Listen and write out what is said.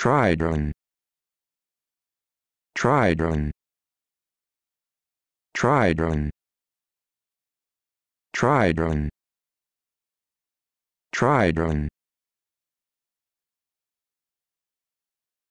Tridron. Tridron. Tridron. Tridron. Tridron.